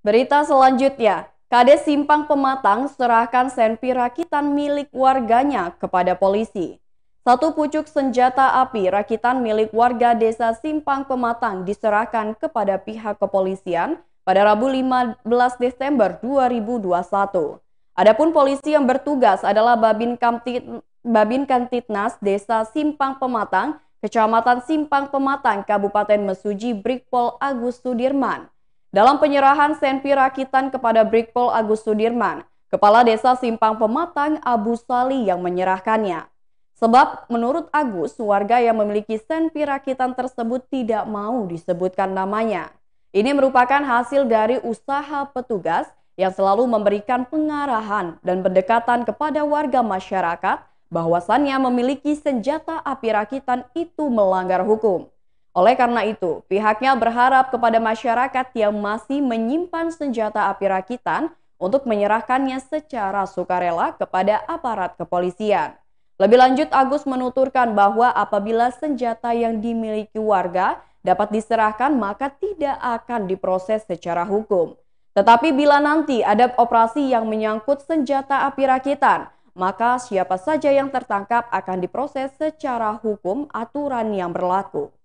Berita selanjutnya, Kades Simpang Pematang serahkan senpi rakitan milik warganya kepada polisi. Satu pucuk senjata api rakitan milik warga desa Simpang Pematang diserahkan kepada pihak kepolisian pada Rabu 15 Desember 2021. Adapun polisi yang bertugas adalah Babin, Kamtit, Babin Kantitnas Desa Simpang Pematang, Kecamatan Simpang Pematang, Kabupaten Mesuji, Brigpol Agus Sudirman. Dalam penyerahan Senpi Rakitan kepada Brigpol Agus Sudirman, Kepala Desa Simpang Pematang Abu Sali yang menyerahkannya. Sebab menurut Agus, warga yang memiliki Senpi Rakitan tersebut tidak mau disebutkan namanya. Ini merupakan hasil dari usaha petugas yang selalu memberikan pengarahan dan pendekatan kepada warga masyarakat bahwasannya memiliki senjata api rakitan itu melanggar hukum. Oleh karena itu, pihaknya berharap kepada masyarakat yang masih menyimpan senjata api rakitan untuk menyerahkannya secara sukarela kepada aparat kepolisian. Lebih lanjut, Agus menuturkan bahwa apabila senjata yang dimiliki warga dapat diserahkan, maka tidak akan diproses secara hukum. Tetapi bila nanti ada operasi yang menyangkut senjata api rakitan, maka siapa saja yang tertangkap akan diproses secara hukum aturan yang berlaku.